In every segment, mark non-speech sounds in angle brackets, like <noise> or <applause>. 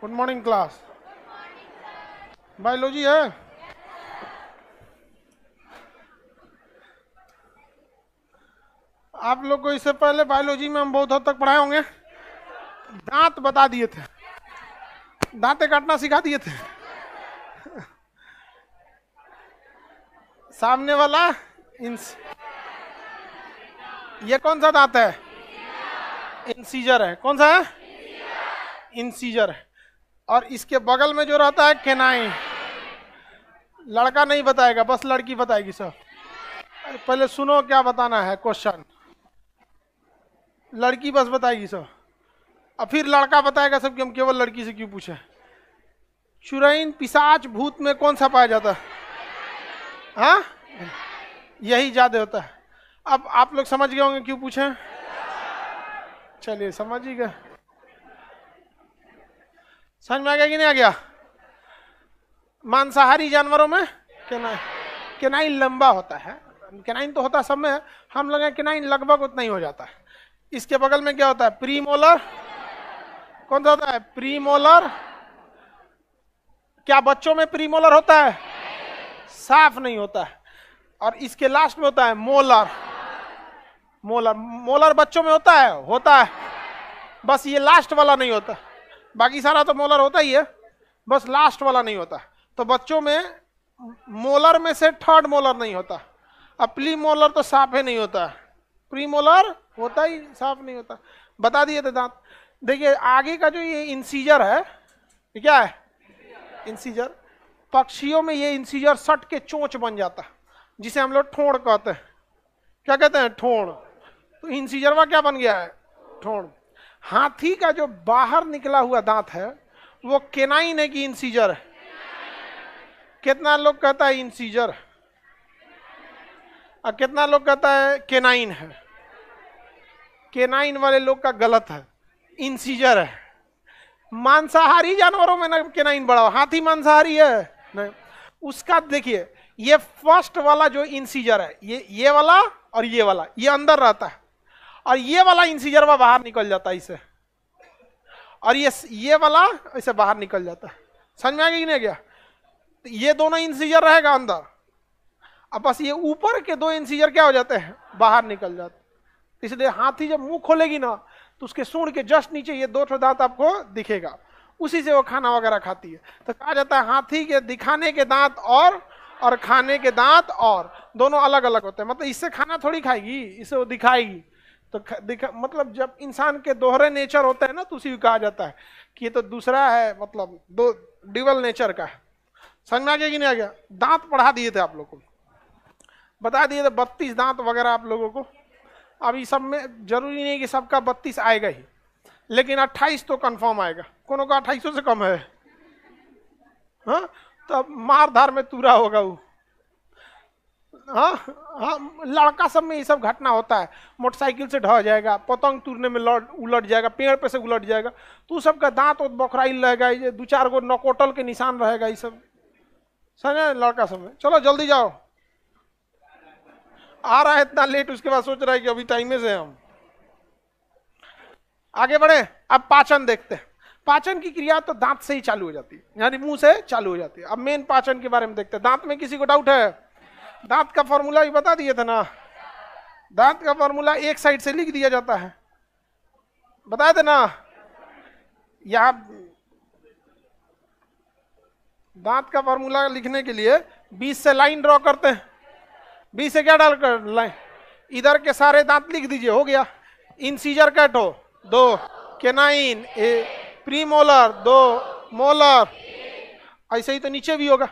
Good morning class biology है आप लोग को इससे पहले बायोलॉजी में हम बहुत हद तक पढ़ाए होंगे दांत बता दिए थे दांते काटना सिखा दिए थे सामने वाला इंस ये कौन सा दांत है इंसीजर है कौन सा है इंसीजर है और इसके बगल में जो रहता है केनाई लड़का नहीं बताएगा बस लड़की बताएगी सर पहले सुनो क्या बताना है क्वेश्चन लड़की बस बताएगी सर और फिर लड़का बताएगा सब कि हम केवल लड़की से क्यों पूछे चुरैन पिसाच भूत में कौन सा पाया जाता है हाँ? यही ज्यादा होता है अब आप लोग समझ गए होंगे क्यों पूछे चलिए समझ ही गए समझ में आ गया कि नहीं आ गया मांसाहारी जानवरों में केनाइन केनाइन लंबा होता है केनाइन तो होता सब में हम लोग केनाइन लगभग उतना ही हो जाता है इसके बगल में क्या होता है प्रीमोलर कौन सा होता है प्रीमोलर क्या बच्चों में प्रीमोलर होता है साफ नहीं होता है और इसके लास्ट में होता है मोलर मोलर मोलर बच्चों में होता है होता है बस ये लास्ट वाला नहीं होता बाकी सारा तो मोलर होता ही है बस लास्ट वाला नहीं होता तो बच्चों में मोलर में से थर्ड मोलर नहीं होता अब प्ली मोलर तो साफ ही नहीं होता प्री मोलर होता ही साफ नहीं होता बता दिए थे दांत देखिए आगे का जो ये इंसीजर है ये क्या है इंसीजर पक्षियों में ये इंसीजर सट के चोंच बन जाता जिसे हम लोग ठोड़ कहते हैं क्या कहते हैं ठोड़ तो इंसीजर वा क्या बन गया है ठोड़ हाथी का जो बाहर निकला हुआ दांत है वो केनाइन है कि इंसीजर है कितना लोग कहता है इंसीजर और कितना लोग कहता है केनाइन है केनाइन वाले लोग का गलत है इंसीजर है मांसाहारी जानवरों में ना केनाइन बड़ा हाथी मांसाहारी है नहीं उसका देखिए ये फर्स्ट वाला जो इंसीजर है ये ये वाला और ये वाला ये अंदर रहता है और ये वाला वा बाहर निकल जाता है इसे और ये ये वाला इसे बाहर निकल जाता है समझ में आ गया कि नहीं गया तो ये दोनों इंसिजर रहेगा अंदर अब बस ये ऊपर के दो इंसिजर क्या हो जाते हैं बाहर निकल जाते तो इसलिए हाथी जब मुंह खोलेगी ना तो उसके सूढ़ के जस्ट नीचे ये दो दांत आपको दिखेगा उसी से वो खाना वगैरह खाती है तो कहा जाता है हाथी के दिखाने के दांत और और खाने के दांत और दोनों अलग अलग होते हैं मतलब इससे खाना थोड़ी खाएगी इसे वो दिखाएगी तो दिखा मतलब जब इंसान के दोहरे नेचर होते हैं ना तो उसी को कहा जाता है कि ये तो दूसरा है मतलब दो डिवल नेचर का है समझ में आ गया कि नहीं आ गया दांत पढ़ा दिए थे आप लोग को बता दिए थे बत्तीस दांत वगैरह आप लोगों को अभी सब में जरूरी नहीं कि सबका बत्तीस आएगा ही लेकिन अट्ठाईस तो कन्फर्म आएगा को का अट्ठाईसों से कम है हाँ तो अब मार धार में तूरा होगा वो हाँ हाँ लड़का सब में ये सब घटना होता है मोटरसाइकिल से ढह जाएगा पतंग तूरने में लौट उलट जाएगा पेड़ पे से उलट जाएगा तो सबका दांत और बखराइल रहेगा ये दो चार गो नकोटल के निशान रहेगा ये सब समझे लड़का सब में चलो जल्दी जाओ आ रहा है इतना लेट उसके बाद सोच रहा है कि अभी टाइमे से हम आगे बढ़े अब पाचन देखते हैं पाचन की क्रिया तो दांत से ही चालू हो जाती है यानी मुंह से चालू हो जाती है अब मेन पाचन के बारे में देखते हैं दांत में किसी को डाउट है दांत का फॉर्मूला भी बता दिए थे ना दांत का फॉर्मूला एक साइड से लिख दिया जाता है बता देना यहाँ दांत का फॉर्मूला लिखने के लिए बीस से लाइन ड्रॉ करते हैं बीस से क्या डालकर लाइन इधर के सारे दांत लिख दीजिए हो गया इंसीजर कैट हो दो केनाइन प्रीमोलर दो मोलर ऐसे ही तो नीचे भी होगा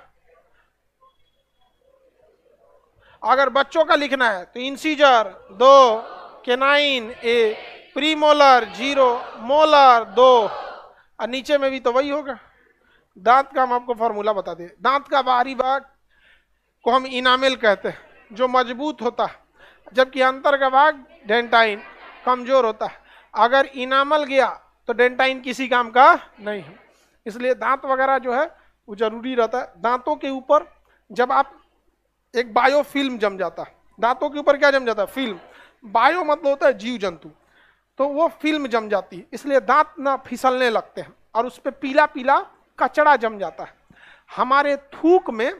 अगर बच्चों का लिखना है तो इंसीजर दो केनाइन ए प्री मोलर जीरो मोलर दो और नीचे में भी तो वही होगा दांत का हम आपको फॉर्मूला बता दें दांत का बाहरी भाग को हम इनामेल कहते हैं जो मजबूत होता है जबकि अंतर का भाग डेंटाइन कमजोर होता है अगर इनामल गया तो डेंटाइन किसी काम का नहीं है इसलिए दांत वगैरह जो है वो जरूरी रहता है दांतों के ऊपर जब आप एक बायोफिल्म जम जाता है दांतों के ऊपर क्या जम जाता है फिल्म बायो मतलब होता है जीव जंतु तो वो फिल्म जम जाती है इसलिए दांत ना फिसलने लगते हैं और उस पर पीला पीला कचड़ा जम जाता है हमारे थूक में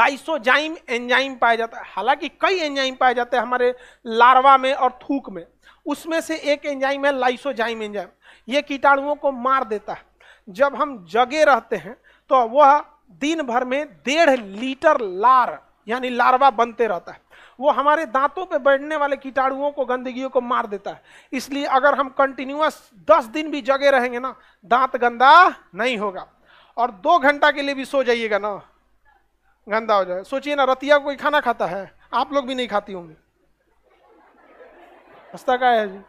लाइसोजाइम एंजाइम पाया जाता है हालांकि कई एंजाइम पाए जाते हैं हमारे लार्वा में और थूक में उसमें से एक एंजाइम है लाइसोजाइम एंजाइम ये कीटाणुओं को मार देता है जब हम जगे रहते हैं तो वह दिन भर में डेढ़ लीटर लार यानी लार्वा बनते रहता है वो हमारे दांतों पे बैठने वाले कीटाणुओं को गंदगियों को मार देता है इसलिए अगर हम कंटिन्यूस दस दिन भी जगे रहेंगे ना दांत गंदा नहीं होगा और दो घंटा के लिए भी सो जाइएगा ना गंदा हो जाए सोचिए ना रतिया कोई खाना खाता है आप लोग भी नहीं खाती होंगी हंसता का है जी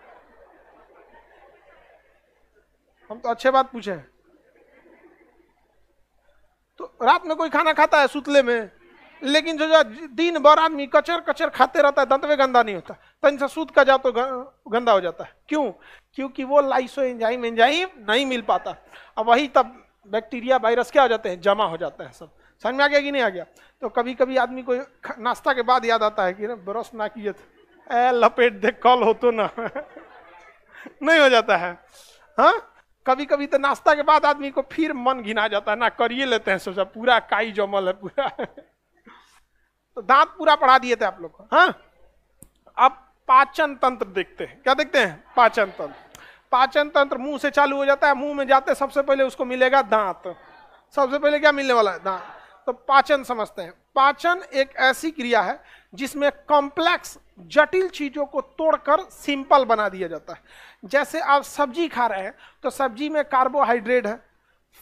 हम तो अच्छे बात पूछे तो रात में कोई खाना खाता है सुतले में लेकिन जो दिन भर आदमी कचर कचर खाते रहता है दंत में गंदा नहीं होता तो इनसे सूद का जा तो गंदा हो जाता है क्यों क्योंकि वो लाइसो एंजाइम एंजाइम नहीं मिल पाता अब वही तब बैक्टीरिया वायरस क्या हो जाते हैं जमा हो जाते हैं सब समझ में आ गया कि नहीं आ गया तो कभी कभी आदमी को नाश्ता के बाद याद आता है कि ना ब्रश ना किए थे ए लपेट दे कल हो तो ना <laughs> नहीं हो जाता है हाँ कभी कभी तो नाश्ता के बाद आदमी को फिर मन घिना जाता है ना करिए लेते हैं सोचा पूरा काई जमल है पूरा <laughs> तो दांत पूरा पढ़ा दिए थे आप लोग हाँ अब पाचन तंत्र देखते हैं क्या देखते हैं पाचन तंत्र पाचन तंत्र मुंह से चालू हो जाता है मुंह में जाते सबसे पहले उसको मिलेगा दांत सबसे पहले क्या मिलने वाला है दांत तो पाचन समझते हैं पाचन एक ऐसी क्रिया है जिसमें कॉम्प्लेक्स जटिल चीजों को तोड़कर सिंपल बना दिया जाता है जैसे आप सब्जी खा रहे हैं तो सब्जी में कार्बोहाइड्रेट है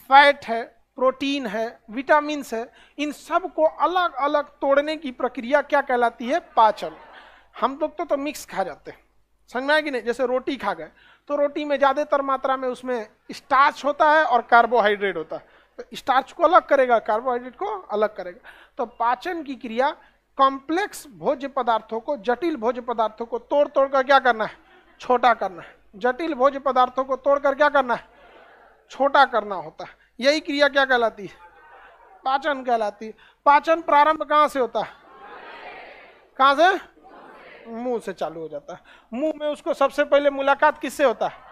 फैट है प्रोटीन है विटामिन है इन सब को अलग अलग तोड़ने की प्रक्रिया क्या कहलाती है पाचन हम लोग तो, तो मिक्स खा जाते हैं समझ में आया कि नहीं जैसे रोटी खा गए तो रोटी में ज़्यादातर मात्रा में उसमें स्टार्च होता है और कार्बोहाइड्रेट होता है तो स्टार्च को अलग करेगा कार्बोहाइड्रेट को अलग करेगा तो पाचन की क्रिया कॉम्प्लेक्स भोज्य पदार्थों को जटिल भोज्य पदार्थों को तोड़ तोड़ कर क्या करना है छोटा करना है जटिल भोज्य पदार्थों को तोड़कर क्या करना है छोटा करना होता है यही क्रिया क्या कहलाती है पाचन कहलाती है पाचन प्रारंभ कहाँ से होता है कहाँ से मुंह से चालू हो जाता है मुंह में उसको सबसे पहले मुलाकात किससे होता है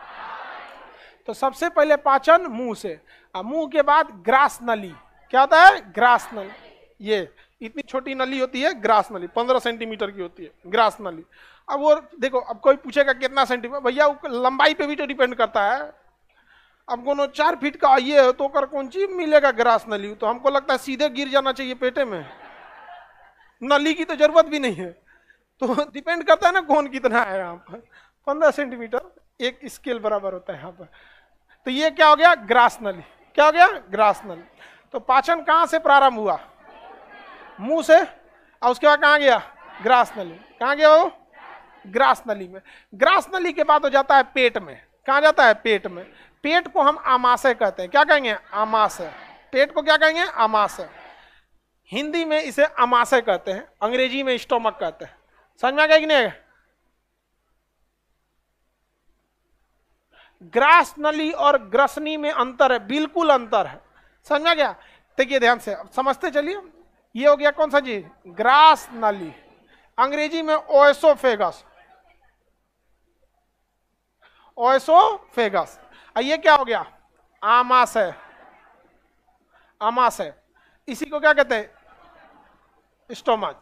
तो सबसे पहले पाचन मुंह से और मुंह के बाद ग्रास नली क्या होता है ग्रास नली ये इतनी छोटी नली होती है ग्रास नली पंद्रह सेंटीमीटर की होती है ग्रास नली अब वो देखो अब कोई पूछेगा कितना सेंटीमीटर भैया लंबाई पे भी तो डिपेंड करता है अब कोनो चार फीट का आइए है तो कर कौन चीज मिलेगा ग्रास नली तो हमको लगता है सीधे गिर जाना चाहिए पेटे में नली की तो जरूरत भी नहीं है तो डिपेंड करता है ना कौन कितना है यहाँ पर पंद्रह सेंटीमीटर एक स्केल बराबर होता है यहाँ पर तो ये क्या हो गया ग्रास नली क्या हो गया ग्रास नली तो पाचन कहाँ से प्रारंभ हुआ मुंह से और उसके बाद कहाँ गया ग्रास नली कहाँ गया वो ग्रास नली में ग्रास नली के बाद हो जाता है पेट में कहाँ जाता है पेट में पेट को हम आमाशय कहते हैं क्या कहेंगे आमाशय पेट को क्या कहेंगे आमाशय हिंदी में इसे अमाशय कहते हैं अंग्रेजी में स्टोमक कहते हैं समझ में आ गया कि नहीं ग्रास नली और ग्रसनी में अंतर है बिल्कुल अंतर है समझा गया देखिए ध्यान से अब समझते चलिए ये हो गया कौन सा चीज ग्रास नली अंग्रेजी में ओएसोफेगस ओएसोफेगस ये क्या हो गया आमाशय आमाशय इसी को क्या कहते हैं स्टोमच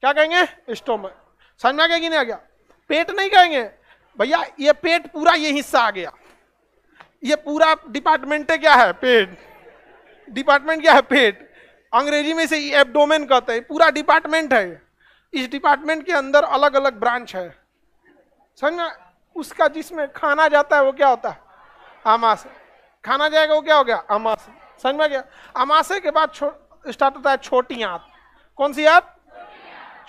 क्या कहेंगे स्टोम समझ में आ गया कि नहीं आ गया पेट नहीं कहेंगे भैया ये पेट पूरा ये हिस्सा आ गया ये पूरा डिपार्टमेंट क्या है पेट डिपार्टमेंट क्या है पेट अंग्रेजी में से एबडोमेन कहते हैं पूरा डिपार्टमेंट है इस डिपार्टमेंट के अंदर अलग अलग ब्रांच है समझ में उसका जिसमें खाना जाता है वो क्या होता है आमाश खाना जाएगा वो क्या हो गया आमाश समझ में गया आमाशे के बाद स्टार्ट होता है छोटी आंत कौन सी आंत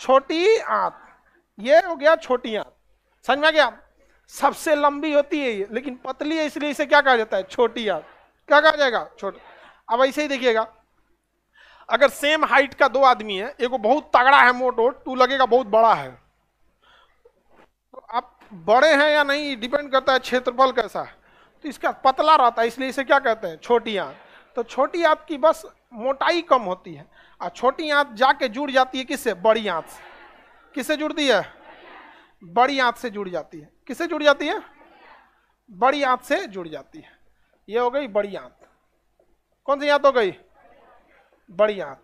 छोटी आंत ये हो गया छोटी आंत समझ में गया सबसे लंबी होती है ये लेकिन पतली है इसलिए इसे क्या कहा जाता है छोटी आंत क्या कहा जाएगा छोटी अब ऐसे ही देखिएगा अगर सेम हाइट का दो आदमी है एक बहुत तगड़ा है मोटो टू लगेगा बहुत बड़ा है तो आप बड़े हैं या नहीं डिपेंड करता है क्षेत्रफल कैसा है तो इसका पतला रहता है इसलिए इसे क्या कहते हैं छोटी आंत तो छोटी आंत की बस मोटाई कम होती है और छोटी आंत जाके जुड़ जाती है किससे बड़ी आंत से किससे जुड़ती है बड़ी आंत से जुड़ जाती है किससे जुड़ जाती है बड़ी आंत से जुड़ जाती है ये हो गई बड़ी आंत कौन सी आंत हो गई बड़ी आंत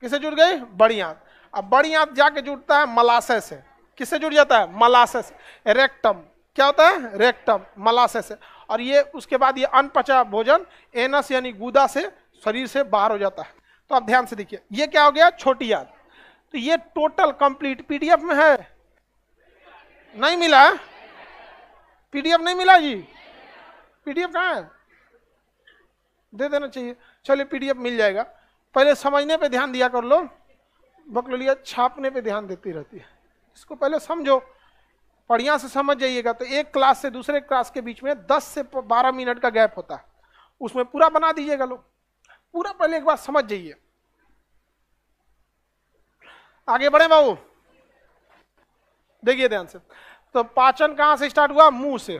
किसे जुड़ गई बड़ी आंत अब बड़ी आंत जाके जुड़ता है मलाशय से किससे जुड़ जाता है मलाशय से रेक्टम क्या होता है रेक्टम मलाशय से और ये उसके बाद ये अनपचा भोजन एनस यानी गुदा से शरीर से बाहर हो जाता है तो आप ध्यान से देखिए ये क्या हो गया छोटी याद तो ये टोटल कंप्लीट पीडीएफ में है नहीं मिला पीडीएफ नहीं मिला जी पीडीएफ कहाँ है दे देना चाहिए चलिए पीडीएफ मिल जाएगा पहले समझने पे ध्यान दिया कर लो बकलोलिया छापने पे ध्यान देती रहती है इसको पहले समझो बढ़िया से समझ जाइएगा तो एक क्लास से दूसरे क्लास के बीच में 10 से 12 मिनट का गैप होता है उसमें पूरा बना दीजिएगा लोग पूरा पहले एक बार समझ जाइए आगे बढ़े बाबू देखिए ध्यान से तो पाचन कहां से स्टार्ट हुआ मुंह से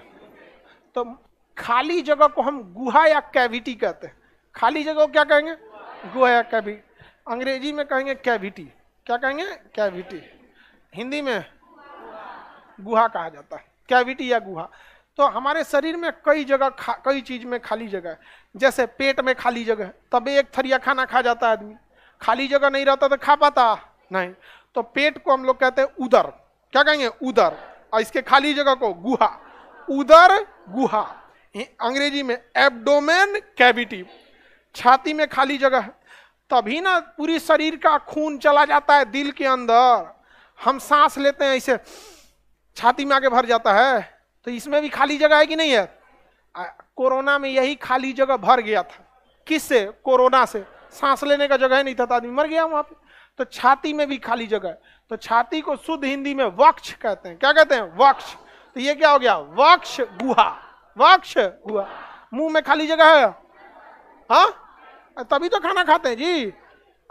तो खाली जगह को हम गुहा या कैविटी कहते हैं खाली जगह को क्या कहेंगे गुहा या कैविटी अंग्रेजी में कहेंगे कैविटी क्या कहेंगे कैविटी हिंदी में गुहा कहा जाता है कैविटी या गुहा तो हमारे शरीर में कई जगह कई चीज में खाली जगह है जैसे पेट में खाली जगह है तब एक थरिया खाना खा जाता है आदमी खाली जगह नहीं रहता तो खा पाता नहीं तो पेट को हम लोग कहते हैं उदर क्या कहेंगे उदर और इसके खाली जगह को गुहा उदर गुहा अंग्रेजी में एब्डोमेन कैविटी छाती में खाली जगह है तभी ना पूरी शरीर का खून चला जाता है दिल के अंदर हम सांस लेते हैं इसे छाती में आके भर जाता है तो इसमें भी खाली जगह है कि नहीं है कोरोना में यही खाली जगह भर गया था किससे कोरोना से सांस लेने का जगह नहीं था तो आदमी मर गया वहां पे तो छाती में भी खाली जगह है तो छाती को शुद्ध हिंदी में वक्ष कहते हैं क्या कहते हैं वक्ष तो ये क्या हो गया वक्ष गुहा वक्ष गुहा मुंह में खाली जगह है हाँ तभी तो खाना खाते हैं जी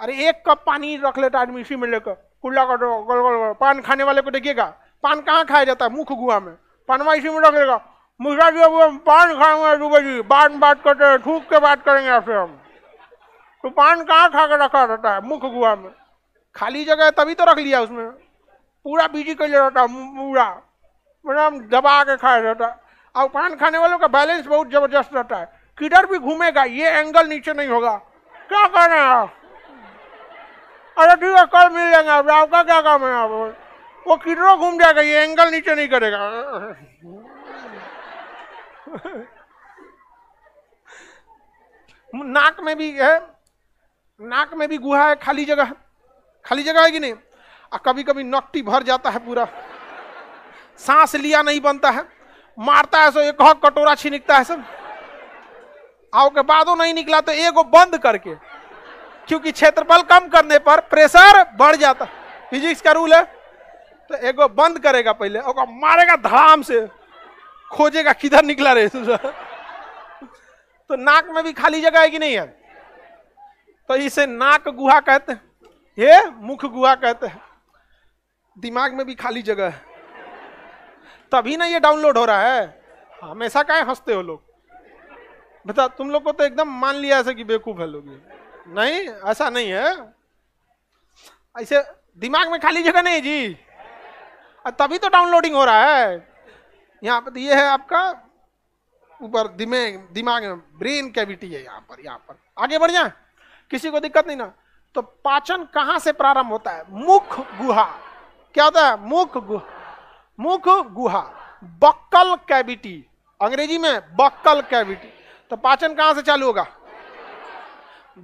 अरे एक कप पानी रख लेता आदमी इसी में लेकर कुल्ला का गोल गोल गोल पान खाने वाले को देखिएगा पान कहाँ खाया जाता है मुख गुआ में पानवा इसी में रख लेगा मुझका जी अब पान खाएंगे दुबे जी बात बात करते हैं थूक के बात करेंगे आपसे हम तो पान कहाँ खा कर रखा रहता है मुख गुआ में खाली जगह है तभी तो रख लिया उसमें पूरा बिजी कर लिया रहता पूरा मतलब दबा के खाया रहता और पान खाने वालों का बैलेंस बहुत जबरदस्त रहता है किधर भी घूमेगा ये एंगल नीचे नहीं होगा क्या कर रहे हैं आप अरे ठीक है कल मिल जाएंगे अभी आपका क्या काम है आप वो किधरों घूम जाएगा ये एंगल नीचे नहीं करेगा <laughs> नाक में भी है नाक में भी गुहा है खाली जगह खाली जगह है कि नहीं और कभी कभी नकटी भर जाता है पूरा सांस लिया नहीं बनता है मारता है सो एक कटोरा छिनकता है सब आओ के बादो नहीं निकला तो एगो बंद करके क्योंकि क्षेत्रफल कम करने पर प्रेशर बढ़ जाता फिजिक्स का रूल है तो एगो बंद करेगा पहले और मारेगा धड़ाम से खोजेगा किधर निकला रे तो नाक में भी खाली जगह है कि नहीं है तो इसे नाक गुहा कहते हैं ये मुख गुहा कहते हैं दिमाग में भी खाली जगह है तभी ना ये डाउनलोड हो रहा है हमेशा काहे हंसते हो लोग बता तुम लोग को तो एकदम मान लिया ऐसे कि बेवकूफ है लोग ये नहीं ऐसा नहीं है ऐसे दिमाग में खाली जगह नहीं जी तभी तो डाउनलोडिंग हो रहा है यहाँ पर तो ये है आपका ऊपर दिमाग में ब्रेन कैविटी है यहाँ पर यहाँ पर आगे बढ़ जाए किसी को दिक्कत नहीं ना तो पाचन कहाँ से प्रारंभ होता है मुख गुहा क्या होता है मुख गुहा मुख गुहा बक्कल कैविटी अंग्रेजी में बक्कल कैविटी तो पाचन कहाँ से चालू होगा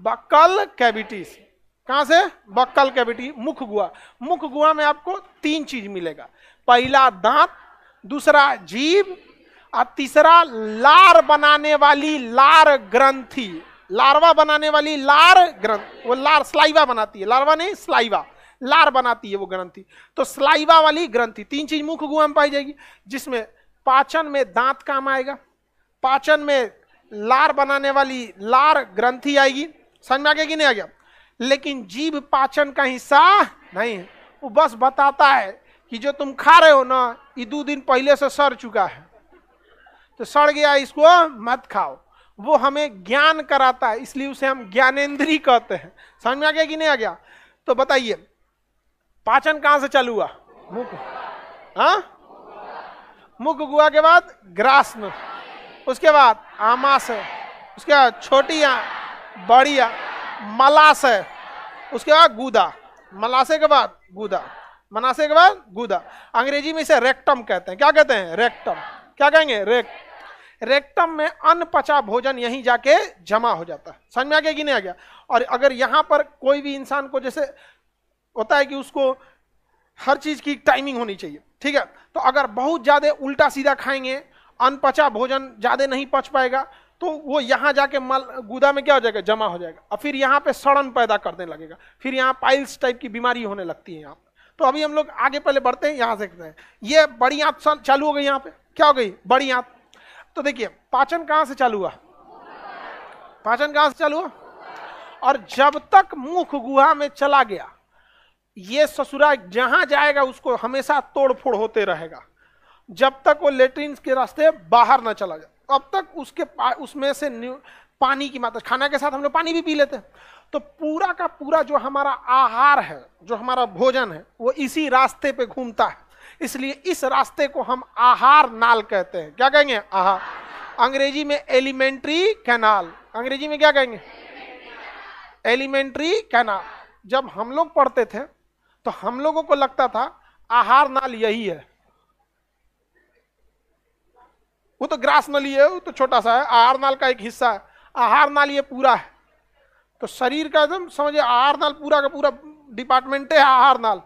बक्कल कैविटी से कहां से बक्कल कैविटी मुख गुआ मुख गुआ में आपको तीन चीज मिलेगा पहला दांत दूसरा जीव और तीसरा लार बनाने वाली लार ग्रंथि लार्वा बनाने वाली लार ग्रंथ वो लार स्लाइवा बनाती है लार्वा नहीं स्लाइवा लार बनाती है वो ग्रंथि तो स्लाइवा वाली ग्रंथि तीन चीज मुख गुहा में पाई जाएगी जिसमें पाचन में दांत काम आएगा पाचन में लार बनाने वाली लार ग्रंथि आएगी समझ में आ गया कि नहीं आ गया लेकिन जीव पाचन का हिस्सा नहीं है वो बस बताता है कि जो तुम खा रहे हो ना ये दो दिन पहले से सड़ चुका है तो सड़ गया इसको मत खाओ वो हमें ज्ञान कराता है इसलिए उसे हम ज्ञानेन्द्री कहते हैं समझ में आ गया कि नहीं आ गया तो बताइए पाचन कहां से चालू हुआ मुख हाँ मुख गुआ के बाद ग्रास में उसके बाद आमाशय उसके बाद छोटी आ, बढ़िया है उसके बाद गुदा मलाशे के बाद गुदा मनासे के बाद गुदा अंग्रेजी में इसे रेक्टम कहते हैं क्या कहते हैं रेक्टम क्या कहेंगे रेक रेक्टम में अनपचा भोजन यहीं जाके जमा हो जाता है समझ में आ गया कि नहीं आ गया और अगर यहाँ पर कोई भी इंसान को जैसे होता है कि उसको हर चीज़ की टाइमिंग होनी चाहिए ठीक है तो अगर बहुत ज़्यादा उल्टा सीधा खाएंगे अनपचा भोजन ज़्यादा नहीं पच पाएगा तो वो यहाँ जाके माल गुदा में क्या हो जाएगा जमा हो जाएगा और फिर यहाँ पे सड़न पैदा करने लगेगा फिर यहाँ पाइल्स टाइप की बीमारी होने लगती है यहाँ तो अभी हम लोग आगे पहले बढ़ते हैं यहाँ देखते हैं ये बड़ी आँत चालू हो गई यहाँ पे क्या हो गई बड़ी आंत तो देखिए पाचन कहाँ से चालू हुआ पाचन कहाँ से चालू हुआ और जब तक मुख गुहा में चला गया ये ससुराल जहां जाएगा उसको हमेशा फोड़ होते रहेगा जब तक वो लेटरिन के रास्ते बाहर ना चला जाए तो तक उसके उसमें से पानी की मात्रा खाना के साथ हम लोग पानी भी पी लेते हैं तो पूरा का पूरा जो हमारा आहार है जो हमारा भोजन है वो इसी रास्ते पे घूमता है इसलिए इस रास्ते को हम आहार नाल कहते हैं क्या कहेंगे आहार अंग्रेजी में एलिमेंट्री कैनाल अंग्रेजी में क्या कहेंगे एलिमेंट्री कैनाल जब हम लोग पढ़ते थे तो हम लोगों को लगता था आहार नाल यही है वो तो ग्रास नली है वो तो छोटा सा है आहार नाल का एक हिस्सा है आहार नाल ये पूरा है तो शरीर का एकदम समझिए आहार नाल पूरा का पूरा डिपार्टमेंट है आहार नाल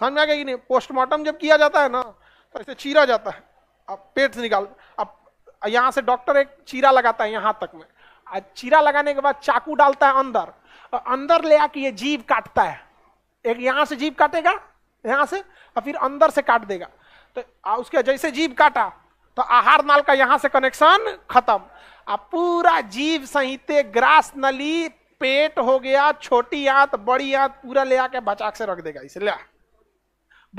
समझ में आ गया कि नहीं पोस्टमार्टम जब किया जाता है ना तो ऐसे चीरा जाता है अब पेट से निकाल अब यहाँ से डॉक्टर एक चीरा लगाता है यहाँ तक में चीरा लगाने के बाद चाकू डालता है अंदर और अंदर ले आके ये जीव काटता है एक यहाँ से जीव काटेगा यहाँ से और फिर अंदर से काट देगा तो उसके जैसे जीव काटा तो आहार नाल का यहां से कनेक्शन खत्म अब पूरा जीव संहिते ग्रास नली पेट हो गया छोटी आंत बड़ी आंत पूरा ले आके बचा से रख देगा इसलिए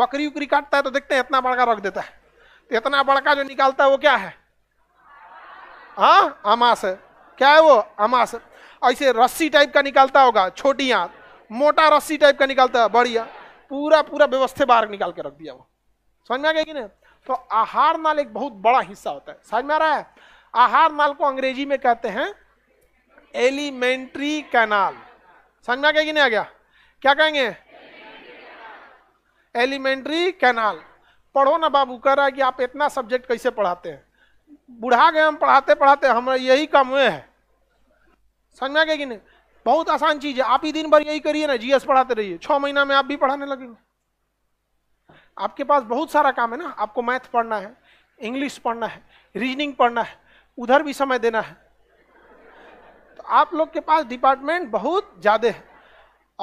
बकरी उकरी काटता है तो देखते हैं इतना बड़का रख देता है तो इतना बड़का जो निकालता है वो क्या है हाँ अमास क्या है वो अमास ऐसे रस्सी टाइप का निकालता होगा छोटी आंत मोटा रस्सी टाइप का निकालता है बढ़िया पूरा पूरा व्यवस्था बाहर निकाल के रख दिया वो समझ में आ गया कि नहीं तो आहार नाल एक बहुत बड़ा हिस्सा होता है समझ में आ रहा है आहार नाल को अंग्रेजी में कहते हैं एलिमेंट्री कैनाल समझ में आ गया कि नहीं आ गया क्या कहेंगे एलिमेंट्री कैनाल पढ़ो ना बाबू कह रहा है कि आप इतना सब्जेक्ट कैसे पढ़ाते हैं बुढ़ा गए हम पढ़ाते पढ़ाते हमारा यही काम हुए है समझ में आ गया कि नहीं बहुत आसान चीज है आप ही दिन भर यही करिए ना जीएस पढ़ाते रहिए छह महीना में आप भी पढ़ाने लगेंगे आपके पास बहुत सारा काम है ना आपको मैथ पढ़ना है इंग्लिश पढ़ना है रीजनिंग पढ़ना है उधर भी समय देना है तो आप लोग के पास डिपार्टमेंट बहुत ज़्यादा है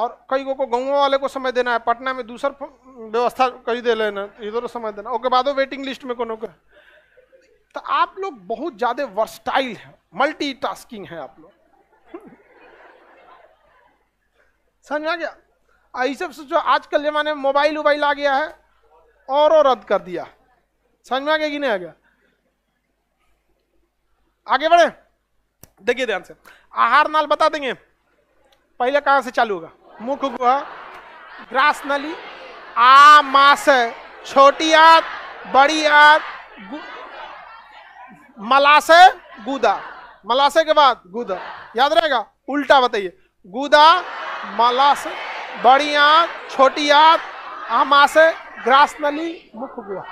और कई गो को गाँव वाले को समय देना है पटना में दूसर व्यवस्था कहीं दे लेना इधर समय देना ओके बाद वेटिंग लिस्ट में कोनो का तो आप लोग बहुत ज़्यादा वर्सटाइल है मल्टी टास्किंग है आप लोग <laughs> समझ में आ गया यही सब आजकल जमाने में मोबाइल उबाइल आ गया है और, और रद्द कर दिया समझ में आ गया कि नहीं आ गया आगे बढ़े देखिए ध्यान से आहार नाल बता देंगे पहले कहां से चालू होगा मुख गुहा ग्रास नली मास छोटी आत बड़ी आत मलाशय गुदा मलाशय के बाद गुदा याद रहेगा उल्टा बताइए गुदा मलाशय बड़ी आत छोटी आत आमाशय ग्रास नली मुख गुहा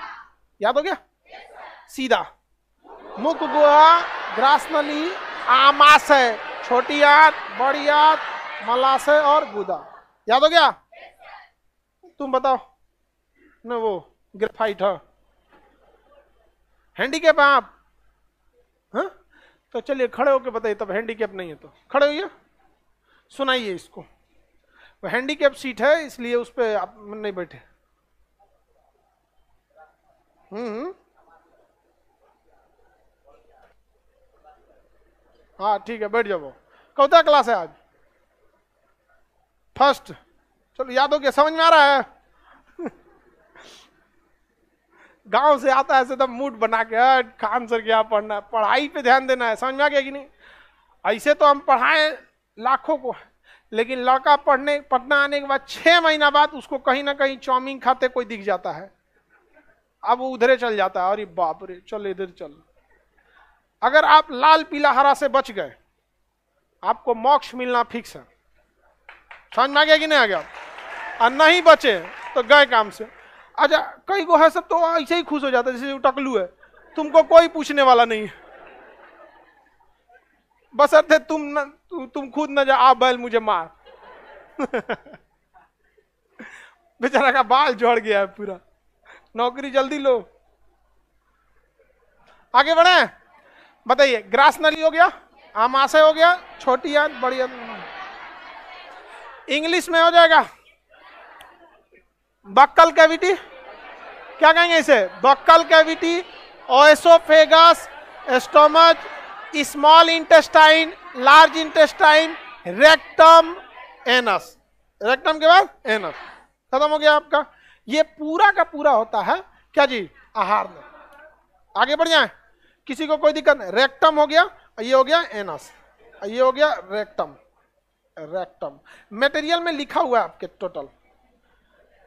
याद हो गया सीधा मुख गुहा ग्रास नली आमाशय छोटी आंत बड़ी आंत मलाशय और गुदा याद हो गया तुम बताओ न वो ग्रेफाइट है हाँ। हैंडीकैप है आप हाँ? तो चलिए खड़े होके बताइए तब हैंडीकैप नहीं है तो खड़े होइए सुनाइए इसको हैंडीकैप सीट है इसलिए उस पर आप नहीं बैठे हम्म हाँ ठीक है बैठ जाओ कौता क्लास है आज फर्स्ट चलो याद हो गया समझ में आ रहा है <laughs> गांव से आता है सब मूड बना के खान सर गया पढ़ना है पढ़ाई पे ध्यान देना है समझ में आ गया कि नहीं ऐसे तो हम पढ़ाए लाखों को लेकिन लड़का पढ़ने पटना आने के बाद छह महीना बाद उसको कहीं ना कहीं चौमिन खाते कोई दिख जाता है अब उधरे चल जाता है अरे बाप रे चल इधर चल अगर आप लाल पीला हरा से बच गए आपको मोक्ष मिलना फिक्स है समझ में आ गया कि नहीं आ गया और नहीं बचे तो गए काम से अच्छा कई गो है सब तो ऐसे ही खुश हो जाता है जैसे टकलू है तुमको कोई पूछने वाला नहीं है बस अर्थे तुम न तु, तुम खुद न जा आ बैल मुझे मार <laughs> बेचारा का बाल झड़ गया है पूरा नौकरी जल्दी लो आगे बढ़े बताइए ग्रास नली हो गया आमाशय हो गया छोटी याद बड़ी याद इंग्लिश में हो जाएगा बक्कल कैविटी क्या कहेंगे इसे buccal cavity oesophagus stomach small intestine large intestine rectum anus rectum के बाद एनस खत्म हो गया आपका ये पूरा का पूरा होता है क्या जी आहार में आगे बढ़ जाए किसी को कोई दिक्कत नहीं रेक्टम हो गया ये हो गया एनस ये हो गया रेक्टम रेक्टम मटेरियल में लिखा हुआ है आपके टोटल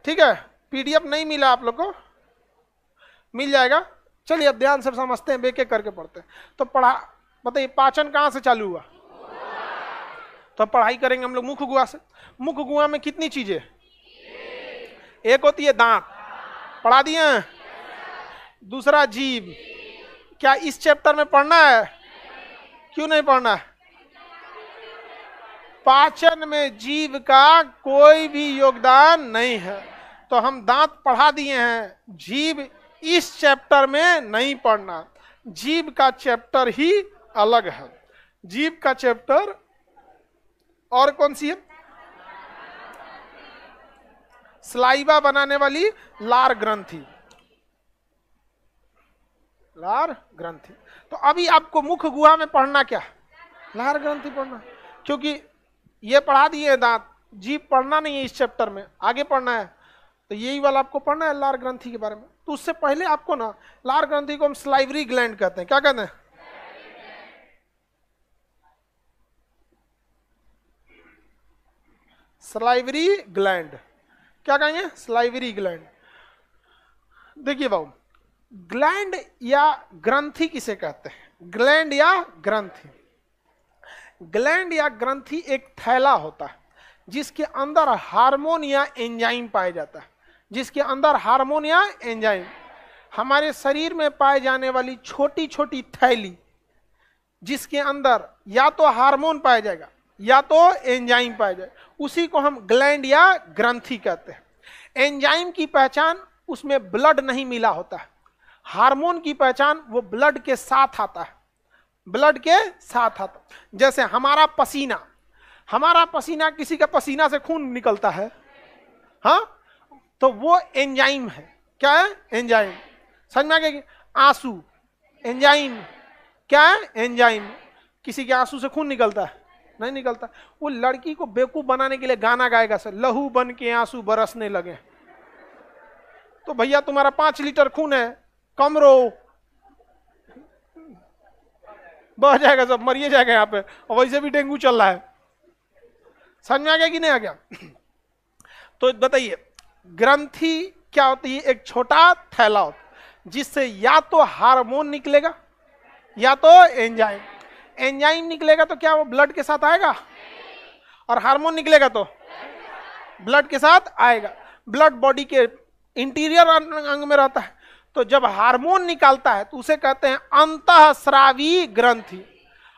ठीक है पीडीएफ नहीं मिला आप लोग को मिल जाएगा चलिए अब ध्यान से समझते हैं बेके करके पढ़ते हैं तो पढ़ा बताइए पाचन कहाँ से चालू हुआ तो पढ़ाई करेंगे हम लोग मुख गुआ से मुख गुआ में कितनी चीजें एक होती है दांत पढ़ा दिए दूसरा जीव क्या इस चैप्टर में पढ़ना है क्यों नहीं पढ़ना है पाचन में जीव का कोई भी योगदान नहीं है तो हम दांत पढ़ा दिए हैं जीव इस चैप्टर में नहीं पढ़ना जीव का चैप्टर ही अलग है जीव का चैप्टर और कौन सी है स्लाइबा बनाने वाली लार ग्रंथि लार ग्रंथि तो अभी आपको मुख गुहा में पढ़ना क्या लार ग्रंथि पढ़ना क्योंकि ये पढ़ा दिए दांत जी पढ़ना नहीं है इस चैप्टर में आगे पढ़ना है तो यही वाला आपको पढ़ना है लार ग्रंथि के बारे में तो उससे पहले आपको ना लार ग्रंथि को हम स्लाइवरी ग्लैंड कहते हैं क्या कहते हैं स्लाइवरी ग्लैंड क्या कहेंगे स्लाइवरी ग्लैंड देखिए बाबू ग्लैंड या ग्रंथि किसे कहते हैं ग्लैंड या ग्रंथि ग्लैंड या ग्रंथि एक थैला होता है जिसके अंदर हार्मोन या एंजाइम पाया जाता है जिसके अंदर हार्मोन या एंजाइम हमारे शरीर में पाए जाने वाली छोटी छोटी थैली जिसके अंदर या तो हार्मोन पाया जाएगा या तो एंजाइम पाया जाए उसी को हम ग्लैंड या ग्रंथी कहते हैं एंजाइम की पहचान उसमें ब्लड नहीं मिला होता है हार्मोन की पहचान वो ब्लड के साथ आता है ब्लड के साथ आता है जैसे हमारा पसीना हमारा पसीना किसी का पसीना से खून निकलता है हा तो वो एंजाइम है क्या है एंजाइम समझ में आ गया आंसू एंजाइम क्या है एंजाइम किसी के आंसू से खून निकलता है नहीं निकलता वो लड़की को बेवकूफ़ बनाने के लिए गाना गाएगा सर लहू बन के आंसू बरसने लगे तो भैया तुम्हारा पांच लीटर खून है कम रो बह जाएगा सब मरिए जाएगा यहाँ पे और वैसे भी डेंगू चल रहा है समझ में आ गया कि नहीं आ गया तो बताइए ग्रंथि क्या होती है एक छोटा थैला होता जिससे या तो हार्मोन निकलेगा या तो एंजाइम एंजाइम निकलेगा तो क्या वो ब्लड के साथ आएगा और हार्मोन निकलेगा तो ब्लड के साथ आएगा ब्लड बॉडी के इंटीरियर अं-, अंग में रहता है तो जब हार्मोन निकालता है तो उसे कहते हैं अंत श्रावी ग्रंथि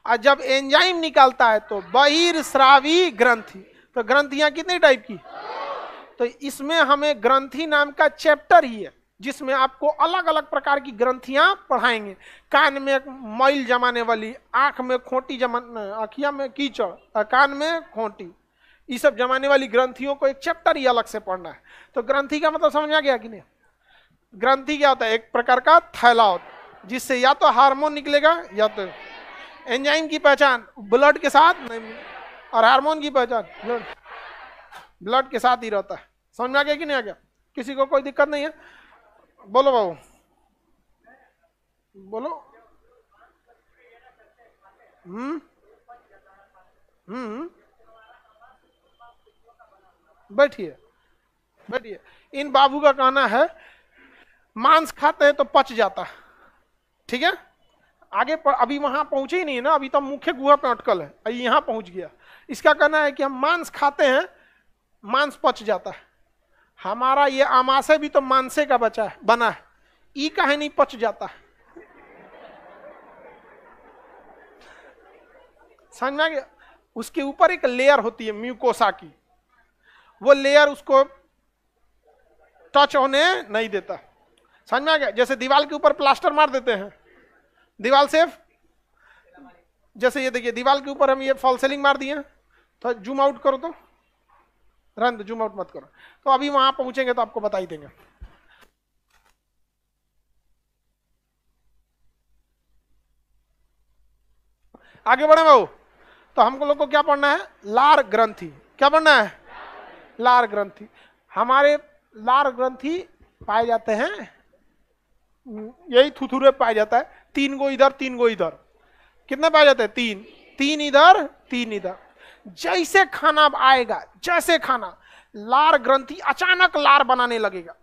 और जब एंजाइम निकालता है तो बहिर्श्रावी ग्रंथि तो ग्रंथियां कितनी टाइप की तो इसमें हमें ग्रंथि नाम का चैप्टर ही है जिसमें आपको अलग अलग प्रकार की ग्रंथियां पढ़ाएंगे कान में मैल जमाने वाली आंख में खोटी जमा आखिया में कीचड़ कान में खोटी ये सब जमाने वाली ग्रंथियों को एक चैप्टर ही अलग से पढ़ना है तो ग्रंथी का मतलब समझ आ गया कि नहीं ग्रंथि क्या होता है एक प्रकार का थैला होता है जिससे या तो हार्मोन निकलेगा या तो एंजाइम की पहचान ब्लड के साथ नहीं और हार्मोन की पहचान ब्लड ब्लड के साथ ही रहता है समझ में आ गया कि नहीं आ गया किसी को कोई दिक्कत नहीं है बोलो बाबू बोलो हम्म हम्म बैठिए बैठिए इन बाबू का कहना है मांस खाते हैं तो पच जाता है ठीक है आगे पर अभी वहां पहुंचे ही नहीं है ना अभी तो मुख्य गुहा पे अटकल है यहां पहुंच गया इसका कहना है कि हम मांस खाते हैं मांस पच जाता है हमारा ये आमाशय भी तो मानसे का बचा है बना है ई काहे नहीं पच जाता है समझ में उसके ऊपर एक लेयर होती है म्यूकोसा की वो लेयर उसको टच होने नहीं देता समझ में आ गया जैसे दीवाल के ऊपर प्लास्टर मार देते हैं दीवाल सेफ जैसे ये देखिए दीवाल के ऊपर हम ये फॉल सेलिंग मार दिए तो जूम आउट करो तो रन जूम आउट मत करो तो अभी वहां पहुंचेंगे तो आपको बताई देंगे आगे बढ़े भाऊ तो हम लोग को क्या पढ़ना है लार ग्रंथी क्या पढ़ना है लार ग्रंथी हमारे लार ग्रंथी पाए जाते हैं यही थुथुरे पाया जाता है तीन गो इधर तीन गो इधर कितने पाए जाते हैं तीन तीन इधर तीन इधर जैसे खाना आएगा जैसे खाना लार ग्रंथि अचानक लार बनाने लगेगा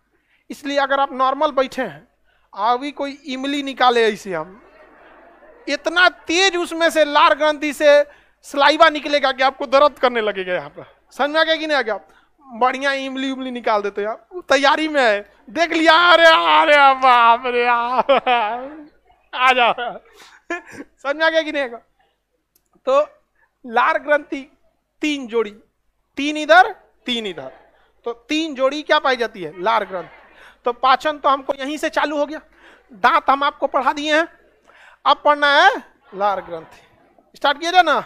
इसलिए अगर आप नॉर्मल बैठे हैं अभी कोई इमली निकाले ऐसे हम इतना तेज उसमें से लार ग्रंथि से सलाइवा निकलेगा कि आपको दर्द करने लगेगा यहाँ पर समझ में आ गया कि नहीं आ गया बढ़िया इमली उमली निकाल देते आप तैयारी में है देख लिया अरे अरे बाप रे आ जाओ <laughs> समझ में आ गया कि नहीं आएगा तो लार ग्रंथि तीन जोड़ी तीन इधर तीन इधर तो तीन जोड़ी क्या पाई जाती है लार ग्रंथ तो पाचन तो हमको यहीं से चालू हो गया दांत हम आपको पढ़ा दिए हैं अब पढ़ना है लार ग्रंथ स्टार्ट किया जाए ना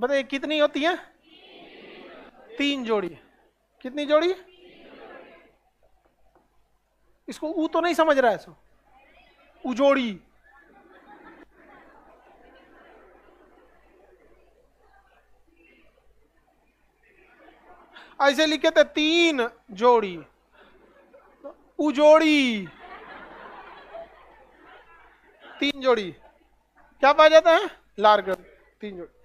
बताइए कितनी होती है तीन जोड़ी कितनी जोड़ी इसको ऊ तो नहीं समझ रहा है सो उजोड़ी ऐसे लिखे थे तीन जोड़ी उजोड़ी तीन जोड़ी क्या पाया जाता है लार्ग तीन जोड़ी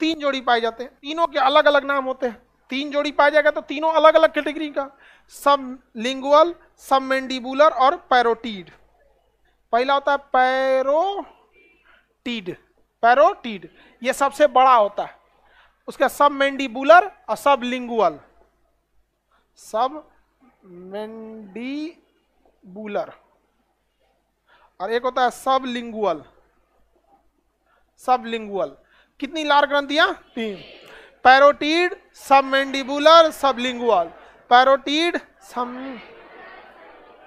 तीन जोड़ी पाए जाते हैं तीनों के अलग अलग नाम होते हैं तीन जोड़ी पाया जाएगा तो तीनों अलग अलग कैटेगरी का सब लिंगुअल सब मैंडिबुलर और पैरोटीड पहला होता है पैरोटीड पैरोटीड ये सबसे बड़ा होता है उसका सब मैंडिबुलर और सब लिंगुअल सब मेंडिबुलर और एक होता है सब लिंगुअल सब लिंगुअल कितनी लार ग्रंथिया तीन पैरोटीड सबमेंडिबुलर सबलिंगुअल पैरोटीड सब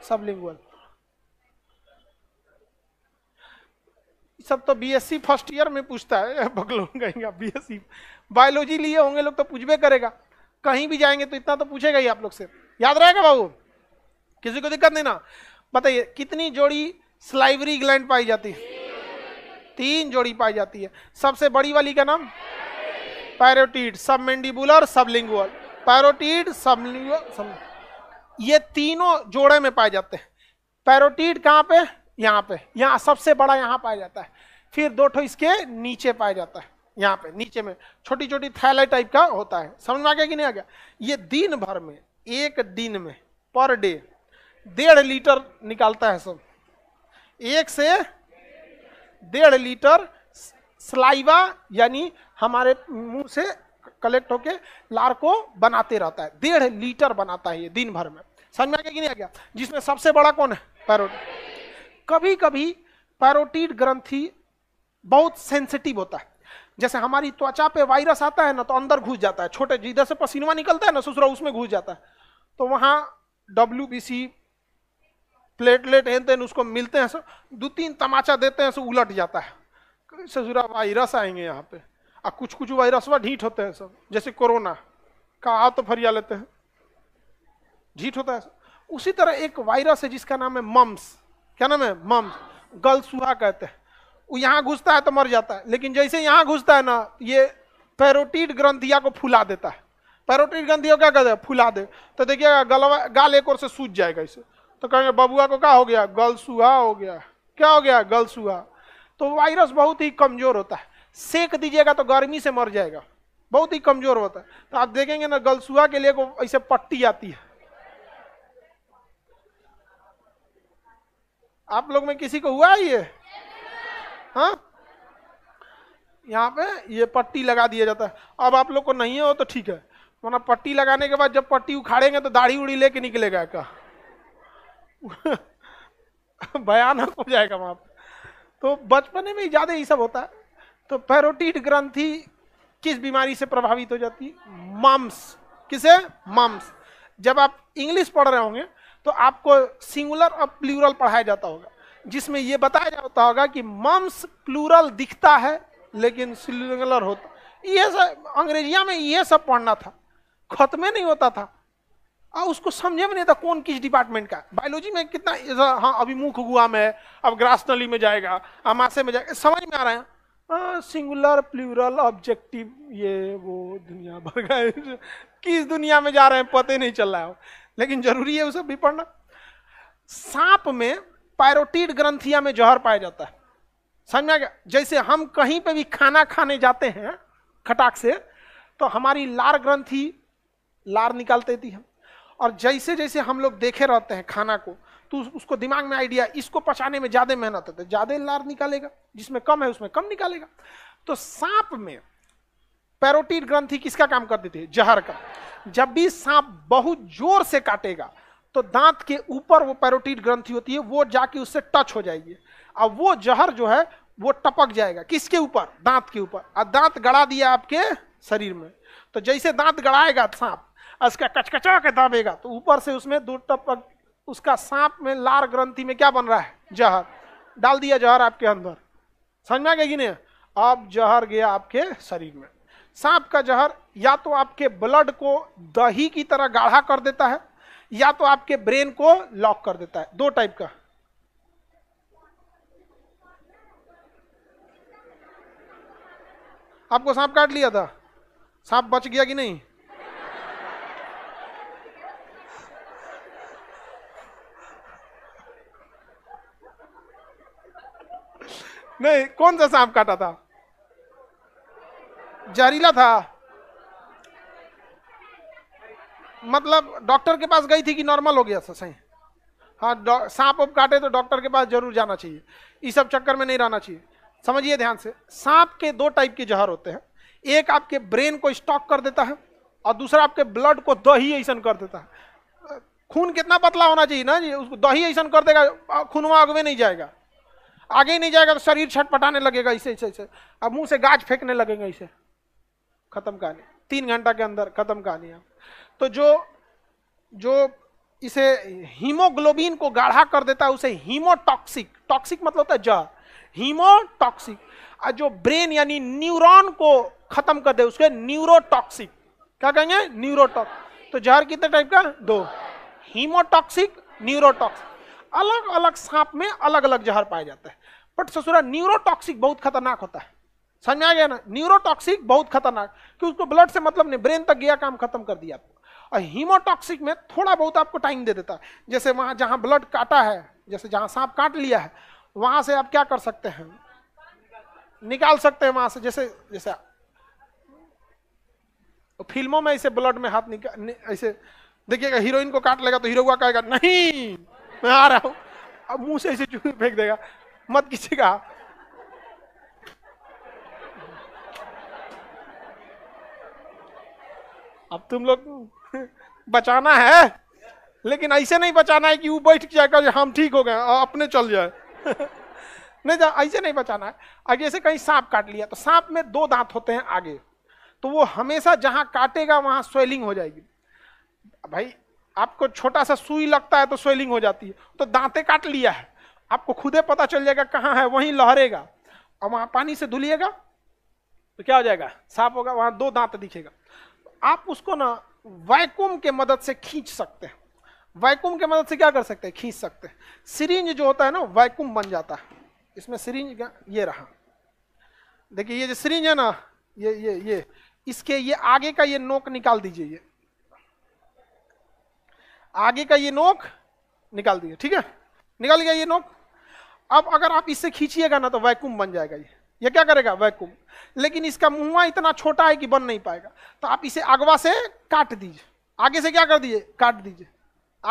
सबलिंगुअल सब तो बीएससी फर्स्ट ईयर में पूछता है <laughs> बगलों कहेंगे आप बीएससी बायोलॉजी लिए होंगे लोग तो पूछबे करेगा कहीं भी जाएंगे तो इतना तो पूछेगा ही आप लोग से याद रहेगा बाबू किसी को दिक्कत नहीं ना बताइए कितनी जोड़ी स्लाइवरी ग्लैंड पाई जाती है तीन जोड़ी पाई जाती है सबसे बड़ी वाली का नाम पैरोटीड सब मेंडिबुलर सब लिंगुअल पैरोटीड सब ये तीनों जोड़े में पाए जाते हैं पैरोटीड कहाँ पे यहाँ पे यहाँ सबसे बड़ा यहाँ पाया जाता है फिर दो ठो इसके नीचे पाया जाता है यहाँ पे नीचे में छोटी छोटी थैला टाइप का होता है समझ में आ गया कि नहीं आ गया ये दिन भर में एक दिन में पर डे डेढ़ लीटर निकालता है सब एक से डेढ़ लीटर स्लाइवा यानी हमारे मुंह से कलेक्ट होके लार को बनाते रहता है डेढ़ लीटर बनाता है ये दिन भर में समझ में आ गया कि नहीं आ गया जिसमें सबसे बड़ा कौन है पैरोट कभी कभी पैरोटीड ग्रंथि बहुत सेंसिटिव होता है जैसे हमारी त्वचा पे वायरस आता है ना तो अंदर घुस जाता है छोटे जिधर से पसीनवा निकलता है ना ससुरा उसमें घुस जाता है तो वहाँ डब्ल्यू बी सी प्लेटलेट हेन तेन उसको मिलते हैं सब दो तीन तमाचा देते हैं सो उलट जाता है ससुरा वायरस आएंगे यहाँ पे और कुछ कुछ वायरस व ढीठ होते हैं सब जैसे कोरोना का आ तो फरिया लेते हैं ढीठ होता है उसी तरह एक वायरस है जिसका नाम है मम्स क्या नाम है मम्स सुहा कहते हैं वो यहाँ घुसता है तो मर जाता है लेकिन जैसे यहाँ घुसता है ना ये पैरोटीड ग्रंथिया को फुला देता है पैरोटीड ग्रंथिया क्या कहते हैं फुला दे तो देखिएगा गलवा गाल एक और से सूज जाएगा इसे तो कहेंगे बबुआ को क्या हो गया गलसुआ हो गया क्या हो गया गलसुआ तो वायरस बहुत ही कमजोर होता है सेक दीजिएगा तो गर्मी से मर जाएगा बहुत ही कमजोर होता है तो आप देखेंगे ना गलसुआ के लिए को ऐसे पट्टी आती है आप लोग में किसी को हुआ ये हाँ यहाँ पे ये पट्टी लगा दिया जाता है अब आप लोग को नहीं हो तो ठीक है वरना पट्टी लगाने के बाद जब पट्टी उखाड़ेंगे तो दाढ़ी उड़ी लेके निकलेगा क्या <laughs> भयानक हो जाएगा वहां पर तो बचपने में ज्यादा ही सब होता है तो पैरोटीड ग्रंथि किस बीमारी से प्रभावित हो जाती है मम्स किसे मम्स जब आप इंग्लिश पढ़ रहे होंगे तो आपको सिंगुलर और प्लूरल पढ़ाया जाता होगा जिसमें यह बताया जाता होगा कि मम्स प्लूरल दिखता है लेकिन सिंगुलर होता ये सब अंग्रेजिया में ये सब पढ़ना था खत्मे नहीं होता था आ, हाँ, उसको समझे में नहीं था कौन किस डिपार्टमेंट का बायोलॉजी में कितना हाँ अभी मुख गुआ में है अब ग्रास नली में जाएगा अमाशे हाँ, में जाएगा समझ में आ रहा है सिंगुलर प्लूरल ऑब्जेक्टिव ये वो दुनिया भर गए किस दुनिया में जा रहे हैं पता नहीं चल रहा है लेकिन जरूरी है उसे भी पढ़ना सांप में पायरोटीड ग्रंथिया में जहर पाया जाता है समझ में आ गया जैसे हम कहीं पे भी खाना खाने जाते हैं खटाक से तो हमारी लार ग्रंथी लार निकालते थी हम और जैसे जैसे हम लोग देखे रहते हैं खाना को तो उसको दिमाग में आइडिया इसको पचाने में ज़्यादा मेहनत होता है ज़्यादा लार निकालेगा जिसमें कम है उसमें कम निकालेगा तो सांप में पैरोटीड ग्रंथि किसका काम करती थी जहर का जब भी सांप बहुत जोर से काटेगा तो दांत के ऊपर वो पैरोटीड ग्रंथि होती है वो जाके उससे टच हो जाएगी अब वो जहर जो है वो टपक जाएगा किसके ऊपर दांत के ऊपर और दांत गड़ा दिया आपके शरीर में तो जैसे दांत गड़ाएगा सांप इसका कचकचा के दाबेगा तो ऊपर से उसमें दो टपक उसका सांप में लार ग्रंथि में क्या बन रहा है जहर डाल दिया जहर आपके अंदर समझ में आ गया कि नहीं अब जहर गया आपके शरीर में सांप का जहर या तो आपके ब्लड को दही की तरह गाढ़ा कर देता है या तो आपके ब्रेन को लॉक कर देता है दो टाइप का आपको सांप काट लिया था सांप बच गया कि नहीं नहीं कौन सा सांप काटा था जहरीला था मतलब डॉक्टर के पास गई थी कि नॉर्मल हो गया सही हाँ सांप उप काटे तो डॉक्टर के पास जरूर जाना चाहिए इस सब चक्कर में नहीं रहना चाहिए समझिए ध्यान से सांप के दो टाइप के जहर होते हैं एक आपके ब्रेन को स्टॉक कर देता है और दूसरा आपके ब्लड को दही ऐसा कर देता है खून कितना पतला होना चाहिए ना जी उसको दही ऐसा कर देगा वहाँ अगवे नहीं जाएगा आगे ही नहीं जाएगा तो शरीर छटपटाने लगेगा इसे ऐसे ऐसे अब मुंह से गाज फेंकने लगेगा इसे खत्म कहानी तीन घंटा के अंदर खत्म कहानी आप तो जो जो इसे हीमोग्लोबिन को गाढ़ा कर देता है उसे हीमोटॉक्सिक टॉक्सिक मतलब होता है जहर हीमोटॉक्सिक और जो ब्रेन यानी न्यूरॉन को खत्म कर दे उसके न्यूरोटॉक्सिक क्या कहेंगे न्यूरोटॉक्स तो जहर कितने टाइप का दो हीमोटॉक्सिक न्यूरोटॉक्सिक अलग अलग सांप में अलग अलग जहर पाया जाता है बट ससुरा न्यूरोटॉक्सिक बहुत खतरनाक होता है समझ आ गया ना न्यूरोटॉक्सिक बहुत खतरनाक कि उसको ब्लड से मतलब नहीं ब्रेन तक गया काम खत्म कर दिया आपको और हीमोटॉक्सिक में थोड़ा बहुत आपको टाइम दे देता है जैसे वहां जहां ब्लड काटा है जैसे जहां सांप काट लिया है वहां से आप क्या कर सकते हैं निकाल सकते हैं वहां से जैसे जैसे फिल्मों में ऐसे ब्लड में हाथ निकाल ऐसे देखिएगा हीरोइन को काट लेगा तो हीरो कहेगा नहीं मैं आ रहा हूं अब मुंह से ऐसे चूहे फेंक देगा मत का अब तुम लोग बचाना है लेकिन ऐसे नहीं बचाना है कि वो बैठ जाएगा हम ठीक हो गए अपने चल जाए नहीं जा ऐसे नहीं बचाना है अब जैसे कहीं सांप काट लिया तो सांप में दो दांत होते हैं आगे तो वो हमेशा जहां काटेगा वहां स्वेलिंग हो जाएगी भाई आपको छोटा सा सुई लगता है तो स्वेलिंग हो जाती है तो दांते काट लिया है आपको खुदे पता चल जाएगा कहाँ है वहीं लहरेगा और वहां पानी से धुलिएगा तो क्या हो जाएगा साफ होगा वहां दो दांत दिखेगा आप उसको ना वैक्यूम के मदद से खींच सकते हैं वैक्यूम के मदद से क्या कर सकते हैं खींच सकते हैं सिरिंज जो होता है ना वैक्यूम बन जाता है इसमें सिरिंज ये रहा देखिए ये जो सिरिंज है ना ये ये ये इसके ये आगे का ये नोक निकाल दीजिए ये आगे का ये नोक निकाल दीजिए ठीक है निकाल गया ये नोक अब अगर आप इससे खींचिएगा ना तो वैक्यूम बन जाएगा ये ये क्या करेगा वैक्यूम लेकिन इसका मुँह इतना छोटा है कि बन नहीं पाएगा तो आप इसे अगवा से काट दीजिए आगे से क्या कर दीजिए काट दीजिए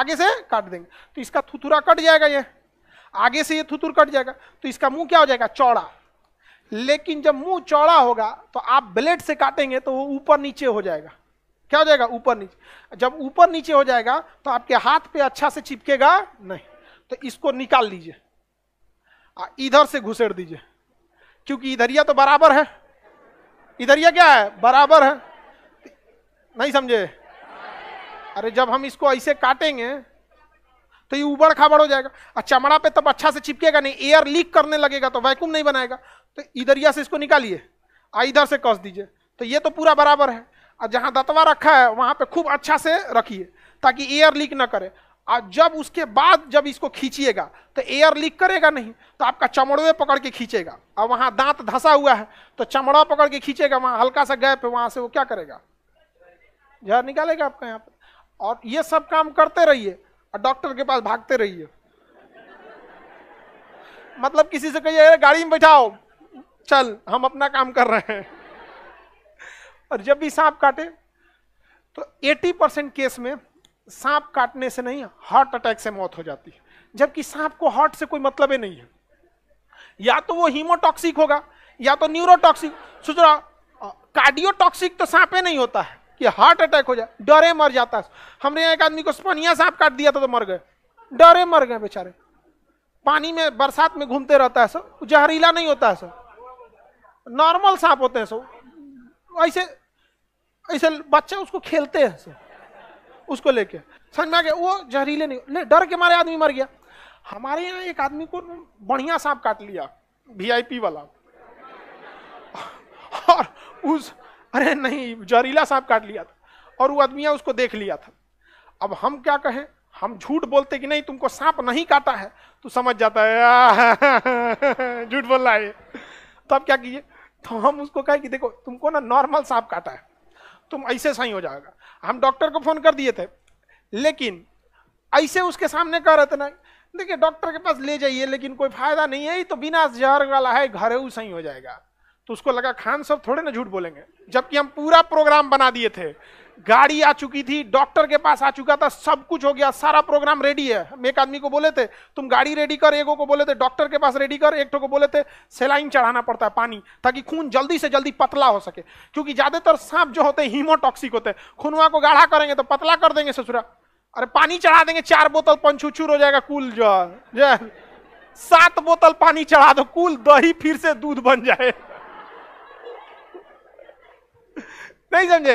आगे से काट देंगे तो इसका थुथुरा कट जाएगा ये आगे से ये थुथुर कट जाएगा तो इसका मुंह क्या हो जाएगा चौड़ा लेकिन जब मुंह चौड़ा होगा तो आप ब्लेड से काटेंगे तो वो ऊपर नीचे हो जाएगा क्या हो जाएगा ऊपर नीचे जब ऊपर नीचे हो जाएगा तो आपके हाथ पे अच्छा से चिपकेगा नहीं तो इसको निकाल लीजिए इधर से घुसेड़ दीजिए क्योंकि इधरिया तो बराबर है इधरिया क्या है बराबर है नहीं समझे अरे जब हम इसको ऐसे काटेंगे तो ये उबड़ खाबड़ हो जाएगा और चमड़ा पे तब अच्छा से चिपकेगा नहीं एयर लीक करने लगेगा तो वैक्यूम नहीं बनाएगा तो इधरिया से इसको निकालिए और इधर से कस दीजिए तो ये तो पूरा बराबर है और जहाँ दतवा रखा है वहाँ पे खूब अच्छा से रखिए ताकि एयर लीक ना करे और जब उसके बाद जब इसको खींचिएगा तो एयर लीक करेगा नहीं तो आपका चमड़वे पकड़ के खींचेगा और वहाँ दांत धंसा हुआ है तो चमड़ा पकड़ के खींचेगा वहाँ हल्का सा गैप है वहाँ से वो क्या करेगा जहर निकालेगा आपका यहाँ पर और ये सब काम करते रहिए और डॉक्टर के पास भागते रहिए मतलब किसी से कहिए गाड़ी में बैठाओ चल हम अपना काम कर रहे हैं और जब भी सांप काटे तो 80 परसेंट केस में सांप काटने से नहीं हार्ट अटैक से मौत हो जाती है जबकि सांप को हार्ट से कोई मतलब ही नहीं है या तो वो हीमोटॉक्सिक होगा या तो न्यूरोटॉक्सिक सोच रहा कार्डियोटॉक्सिक तो सांपे नहीं होता है कि हार्ट अटैक हो जाए डरे मर जाता है हमने एक आदमी को स्पनिया सांप काट दिया था तो मर गए डरे मर गए बेचारे पानी में बरसात में घूमते रहता है सब जहरीला नहीं होता है सब नॉर्मल सांप होते हैं सब ऐसे ऐसे बच्चे उसको खेलते हैं सब उसको लेके समझ में वो जहरीले नहीं ले डर के मारे आदमी मर गया हमारे यहाँ एक आदमी को बढ़िया सांप काट लिया वी वाला और उस अरे नहीं जहरीला सांप काट लिया था और वो आदमी उसको देख लिया था अब हम क्या कहें हम झूठ बोलते कि नहीं तुमको सांप नहीं काटा है तो समझ जाता है झूठ बोल रहा है तो अब क्या कीजिए तो हम उसको कहे कि देखो तुमको ना नॉर्मल सांप काटा है तुम ऐसे सही हो जाएगा हम डॉक्टर को फोन कर दिए थे लेकिन ऐसे उसके सामने कह रहे थे ना देखिए डॉक्टर के पास ले जाइए लेकिन कोई फायदा नहीं है तो बिना जहर वाला है घर है सही हो जाएगा तो उसको लगा खान सब थोड़े ना झूठ बोलेंगे जबकि हम पूरा प्रोग्राम बना दिए थे गाड़ी आ चुकी थी डॉक्टर के पास आ चुका था सब कुछ हो गया सारा प्रोग्राम रेडी है हम एक आदमी को बोले थे तुम गाड़ी रेडी कर एगो को बोले थे डॉक्टर के पास रेडी कर एक को बोले थे सेलाइन चढ़ाना पड़ता है पानी ताकि खून जल्दी से जल्दी पतला हो सके क्योंकि ज्यादातर सांप जो होते हैं हीमोटॉक्सिक होते हैं खुनवा को गाढ़ा करेंगे तो पतला कर देंगे ससुरा अरे पानी चढ़ा देंगे चार बोतल पंचुचूर हो जाएगा कुल जो सात बोतल पानी चढ़ा दो कुल दही फिर से दूध बन जाए नहीं समझे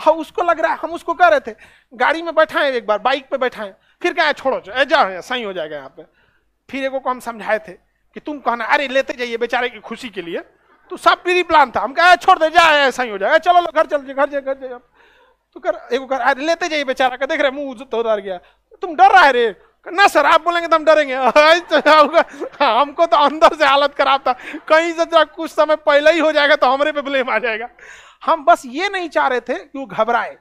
हाँ उसको लग रहा है हम उसको कह रहे थे गाड़ी में बैठाए एक बार बाइक पे बैठाए फिर क्या है छोड़ो जाओ सही हो जाएगा यहाँ पे फिर एगो को हम समझाए थे कि तुम कहना अरे लेते जाइए बेचारे की खुशी के लिए तो सब मेरी प्लान था हम कहा छोड़ दे जाए ऐसा हो जाएगा चलो घर चल जाए घर जाए घर जाए तो कर एगो कर अरे लेते जाइए बेचारा का देख रहे मुंह तो डर गया तुम डर रहा है रे ना सर आप बोलेंगे तो हम डरेंगे <laughs> तो हाँ, हमको तो अंदर से हालत खराब था कहीं से तो कुछ समय पहले ही हो जाएगा तो हमारे पे ब्लेम आ जाएगा हम बस ये नहीं चाह रहे थे कि वो घबराए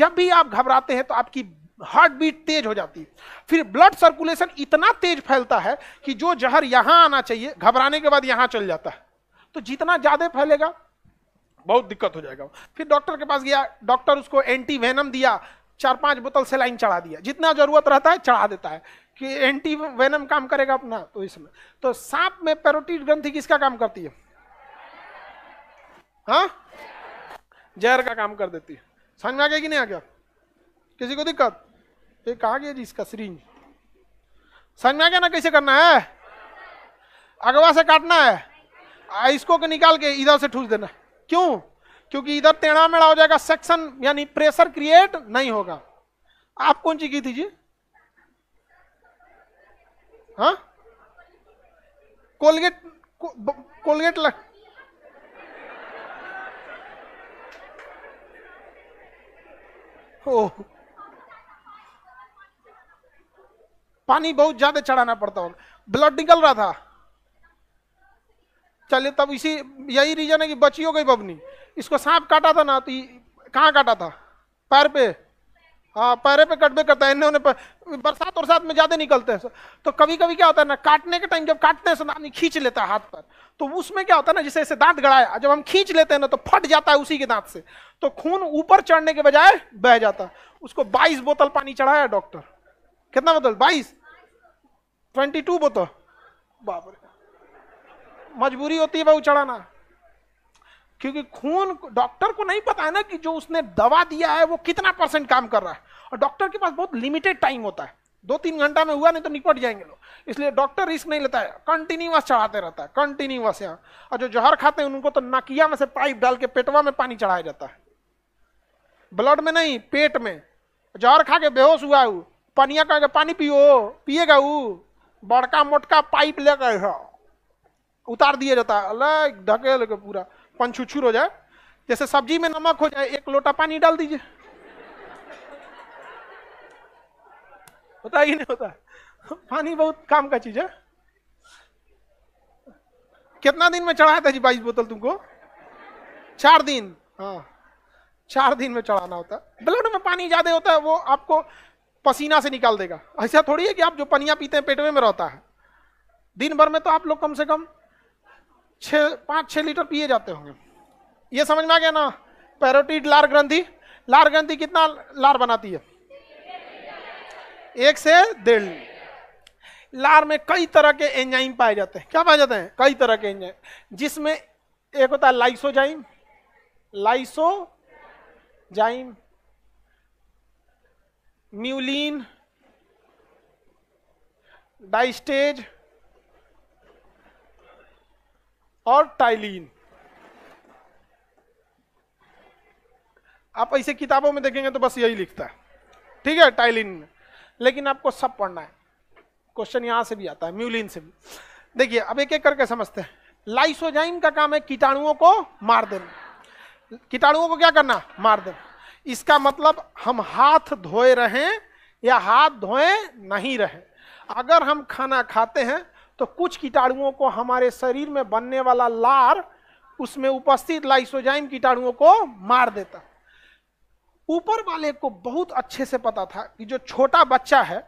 जब भी आप घबराते हैं तो आपकी हार्ट बीट तेज हो जाती है फिर ब्लड सर्कुलेशन इतना तेज फैलता है कि जो जहर यहां आना चाहिए घबराने के बाद यहां चल जाता है तो जितना ज्यादा फैलेगा बहुत दिक्कत हो जाएगा फिर डॉक्टर के पास गया डॉक्टर उसको एंटी वेनम दिया चार पांच बोतल से लाइन चढ़ा दिया जितना जरूरत रहता है चढ़ा देता है कि एंटी वेनम काम करेगा अपना तो इसमें तो सांप में पेरोटिड ग्रंथि किसका काम करती है हाँ जहर का काम कर देती है समझ में आ गया कि नहीं आ गया किसी को दिक्कत ये कहा गया जी इसका सिरिंज समझ में आ गया ना कैसे करना है अगवा से काटना है इसको के निकाल के इधर से ठूस देना क्यों क्योंकि इधर टेढ़ा मेढ़ा हो जाएगा सेक्शन यानी प्रेशर क्रिएट नहीं होगा आप कौन सी की थी जी हाँ कोलगेट को, कोलगेट लग पानी बहुत ज्यादा चढ़ाना पड़ता होगा ब्लड निकल रहा था चलिए तब इसी यही रीजन है कि बची हो गई बबनी इसको सांप काटा था ना तो कहाँ काटा था पैर पे हाँ पैरे पे कटबे करता है इन्होंने बरसात वरसात में ज्यादा निकलते हैं तो कभी कभी क्या होता है ना काटने के टाइम जब काटते हैं आदमी खींच लेता है हाथ पर तो उसमें क्या होता है ना जैसे ऐसे दांत गड़ाया जब हम खींच लेते हैं ना तो फट जाता है उसी के दांत से तो खून ऊपर चढ़ने के बजाय बह जाता है उसको बाईस बोतल पानी चढ़ाया डॉक्टर कितना बोतल बाईस ट्वेंटी टू बोतल बाबर मजबूरी होती है भाई चढ़ाना क्योंकि खून डॉक्टर को नहीं पता है ना कि जो उसने दवा दिया है वो कितना परसेंट काम कर रहा है और डॉक्टर के पास बहुत लिमिटेड टाइम होता है दो तीन घंटा में हुआ नहीं तो निपट जाएंगे लोग इसलिए डॉक्टर रिस्क नहीं लेता है कंटिन्यूस चढ़ाते रहता है कंटिन्यूस यहाँ और जो जहर खाते हैं उनको तो नाकिया में से पाइप डाल के पेटवा में पानी चढ़ाया जाता है ब्लड में नहीं पेट में जहर खा के बेहोश हुआ है पनिया का पानी पियो पिएगा वो बड़का मोटका पाइप लेकर हाँ, उतार दिया जाता है अलग ढकेल के पूरा पान हो जाए जैसे सब्जी में नमक हो जाए एक लोटा पानी डाल दीजिए होता ही नहीं होता पानी बहुत काम का चीज है कितना दिन में चढ़ाया था जी बाईस बोतल तुमको चार दिन हाँ चार दिन में चढ़ाना होता है ब्लड में पानी ज्यादा होता है वो आपको पसीना से निकाल देगा ऐसा थोड़ी है कि आप जो पनिया पीते हैं पेटवे में रहता है दिन भर में तो आप लोग कम से कम छः पाँच छः लीटर पिए जाते होंगे ये समझ में आ गया ना पैरोटीड लार ग्रंथि लार ग्रंथि कितना लार बनाती है एक से डेढ़ लार में कई तरह के एंजाइम पाए जाते हैं क्या पाए जाते हैं कई तरह के एंजाइम जिसमें एक होता है लाइसोजाइम लाइसोजाइम म्यूलिन डाइस्टेज और टाइलिन आप ऐसे किताबों में देखेंगे तो बस यही लिखता है ठीक है टाइलिन में लेकिन आपको सब पढ़ना है क्वेश्चन यहां से भी आता है म्यूलिन से भी देखिए अब एक एक करके समझते हैं लाइसोजाइम का काम है कीटाणुओं को मार देना कीटाणुओं को क्या करना मार देना इसका मतलब हम हाथ धोए रहें या हाथ धोए नहीं रहें अगर हम खाना खाते हैं तो कुछ कीटाणुओं को हमारे शरीर में बनने वाला लार उसमें उपस्थित लाइसोजाइम कीटाणुओं को मार देता ऊपर वाले को बहुत अच्छे से पता था कि जो छोटा बच्चा है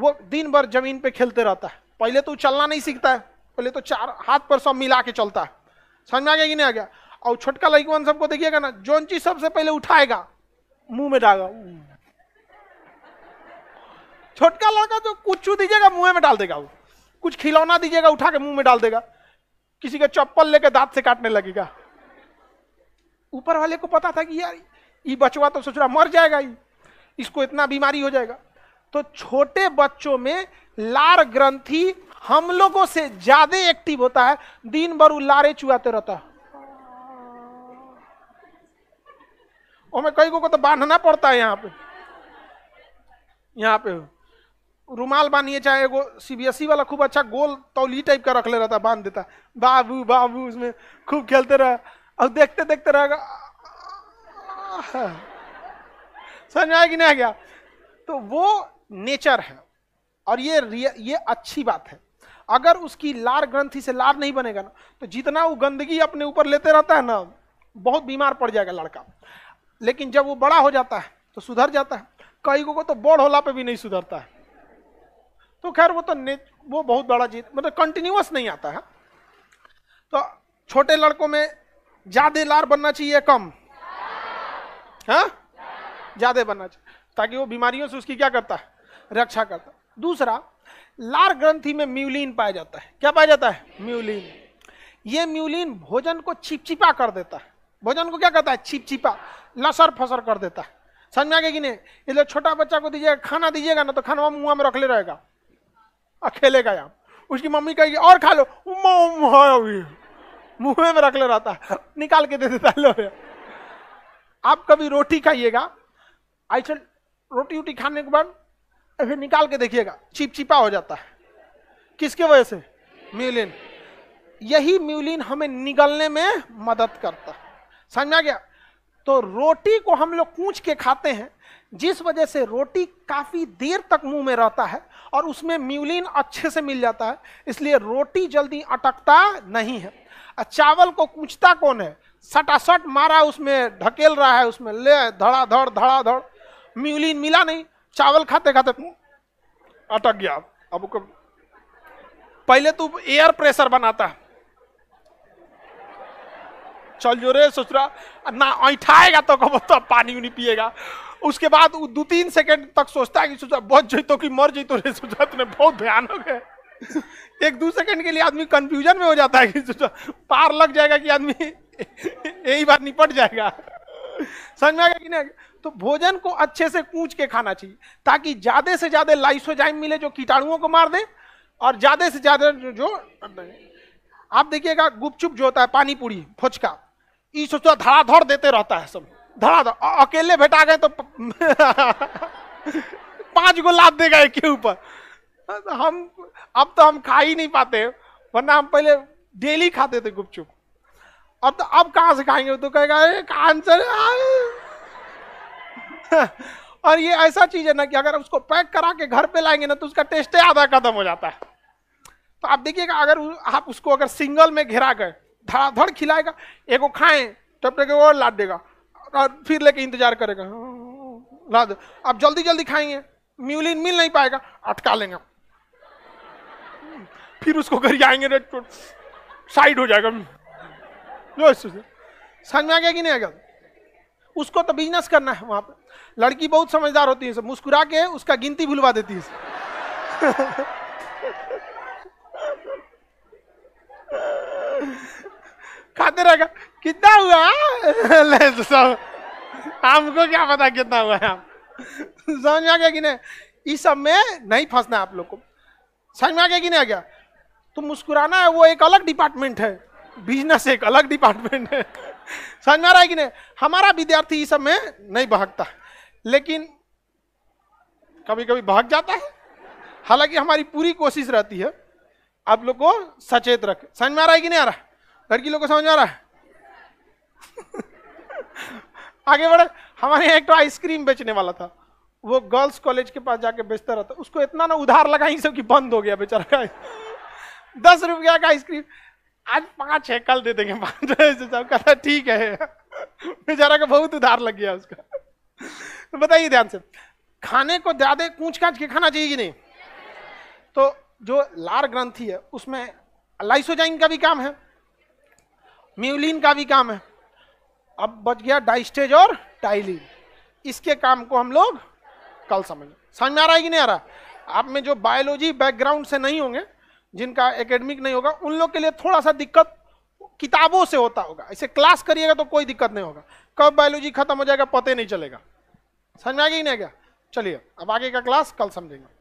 वो दिन भर जमीन पे खेलते रहता है पहले तो चलना नहीं सीखता है पहले तो चार हाथ पर सब मिला के चलता है समझ में आ गया कि नहीं आ गया और छोटका लड़कीवन सबको देखिएगा ना जोन चीज सबसे पहले उठाएगा मुंह में डालेगा छोटका लड़का जो कुछ दीजिएगा मुंह में डाल देगा वो कुछ खिलौना दीजिएगा उठा के मुंह में डाल देगा किसी का चप्पल लेके दांत से काटने लगेगा ऊपर वाले को पता था कि यार ये बचवा तो सोच रहा मर जाएगा ये इसको इतना बीमारी हो जाएगा तो छोटे बच्चों में लार ग्रंथि हम लोगों से ज्यादा एक्टिव होता है दिन भर वो लारे चुहाते रहता है और मैं कई को तो बांधना पड़ता है यहाँ पे यहाँ पे रुमाल बांधिए चाहे एगो ई e वाला खूब अच्छा गोल तौली टाइप का रख ले रहा था बांध देता बाबू बाबू उसमें खूब खेलते रह और देखते देखते रहेगा <laughs> समझ आया कि नहीं आ गया तो वो नेचर है और ये ये अच्छी बात है अगर उसकी लार ग्रंथि से लार नहीं बनेगा ना तो जितना वो गंदगी अपने ऊपर लेते रहता है ना बहुत बीमार पड़ जाएगा लड़का लेकिन जब वो बड़ा हो जाता है तो सुधर जाता है कई को तो बड़ होला पे भी नहीं सुधरता है तो खैर वो तो वो बहुत बड़ा जीत मतलब कंटिन्यूस नहीं आता है तो छोटे लड़कों में ज्यादा लार बनना चाहिए कम है हाँ? ज्यादा बनना चाहिए ताकि वो बीमारियों से उसकी क्या करता है रक्षा करता है दूसरा लार ग्रंथि में म्यूलिन पाया जाता है क्या पाया जाता है म्यूलिन ये म्यूलिन भोजन को छिपछिपा कर देता है भोजन को क्या करता है छिपछिपा लसर फसर कर देता है समझ में आ गया कि नहीं इसलिए छोटा बच्चा को दीजिएगा खाना दीजिएगा ना तो खाना मुंह में रख ले रहेगा अकेलेगा यहाँ उसकी मम्मी कहेगी और खा लो हाँ मुंह में रख ले रहता है निकाल के दे देता लो आप कभी रोटी खाइएगा ऐसे रोटी उटी खाने के बाद ऐसे निकाल के देखिएगा चिपचिपा हो जाता है किसके वजह से म्यूलिन यही म्यूलिन हमें निगलने में मदद करता है समझ में आ गया तो रोटी को हम लोग कूच के खाते हैं जिस वजह से रोटी काफ़ी देर तक मुंह में रहता है और उसमें म्यूलिन अच्छे से मिल जाता है इसलिए रोटी जल्दी अटकता नहीं है चावल को कूचता कौन है सटासट मारा उसमें ढकेल रहा है उसमें ले धड़ा धड़ धड़ा धड़ म्यूलिन मिला नहीं चावल खाते खाते हम्म, अटक गया अब पहले तो एयर प्रेशर बनाता है चल जो रे सोच रहा ना ऐठाएगा तो कब तो पानी उनी पिएगा उसके बाद वो दो तीन सेकंड तक सोचता है कि सोचा बच जीतो कि मर जीतो रे सोचा तूने बहुत भयानक है एक दो सेकंड के लिए आदमी कंफ्यूजन में हो जाता है कि सोचा पार लग जाएगा कि आदमी <laughs> यही बार निपट जाएगा समझ में आएगा कि नहीं तो भोजन को अच्छे से कूच के खाना चाहिए ताकि ज्यादा से ज्यादा लाइसोजाइम मिले जो कीटाणुओं को मार दे और ज्यादा से ज्यादा जो आप देखिएगा गुपचुप जो होता है पानी पूरी फुचका ये सोचो धड़ाधड़ देते रहता है सब धड़ाधड़ तो, अकेले भेटा गए तो <laughs> पांच गो लाद देगा एक के ऊपर हम अब तो हम खा ही नहीं पाते वरना हम पहले डेली खाते थे गुपचुप अब तो अब कहाँ से खाएंगे तो कहेगा अरे आंसर <laughs> और ये ऐसा चीज है ना कि अगर उसको पैक करा के घर पे लाएंगे ना तो उसका टेस्ट आधा खत्म हो जाता है तो आप देखिएगा अगर आप उसको अगर सिंगल में घेरा गए धड़ाधड़ खिलाएगा एक खाएं तब तो तक और लाद देगा फिर लेके इंतजार करेगा ला दो आप जल्दी जल्दी खाएंगे म्यूलिन मिल नहीं पाएगा अटका लेंगे फिर उसको घर जाएंगे साइड हो जाएगा समझ में आ गया कि नहीं आएगा उसको तो बिजनेस करना है वहां पे लड़की बहुत समझदार होती है सब मुस्कुरा के उसका गिनती भुलवा देती है खाते रहेगा कितना हुआ ले तो सब हमको क्या पता कितना हुआ है समझ में आ गया कि नहीं इस सब में नहीं फंसना आप लोग को समझ में आ गया कि नहीं आ गया तो मुस्कुराना है वो एक अलग डिपार्टमेंट है बिजनेस एक अलग डिपार्टमेंट है समझ में आ रहा है कि नहीं हमारा विद्यार्थी इस सब में नहीं भागता लेकिन कभी कभी भाग जाता है हालांकि हमारी पूरी कोशिश रहती है आप लोग को सचेत रख समझ में आ रहा है कि नहीं आ रहा घर की लोग को समझ आ रहा है <laughs> आगे बढ़े हमारे यहाँ एक तो आइसक्रीम बेचने वाला था वो गर्ल्स कॉलेज के पास जाके बेचता रहता उसको इतना ना उधार लगा ही सब कि बंद हो गया बेचारा का दस रुपया का आइसक्रीम आज पाँच है कल दे देंगे कहता ठीक है बेचारा का बहुत उधार लग गया उसका तो बताइए ध्यान से खाने को ज्यादा कूच कांच के खाना चाहिए कि नहीं तो जो लार ग्रंथी है उसमें लाइसोजाइन का भी काम है म्यूलिन का भी काम है अब बच गया डाइस्टेज और टाइलिन इसके काम को हम लोग कल समझ समझ में आ रहा है कि नहीं आ रहा आप में जो बायोलॉजी बैकग्राउंड से नहीं होंगे जिनका एकेडमिक नहीं होगा उन लोग के लिए थोड़ा सा दिक्कत किताबों से होता होगा ऐसे क्लास करिएगा तो कोई दिक्कत नहीं होगा कब बायोलॉजी खत्म हो जाएगा पता ही नहीं चलेगा समझ में आ गई नहीं गया चलिए अब आगे का क्लास कल समझेंगे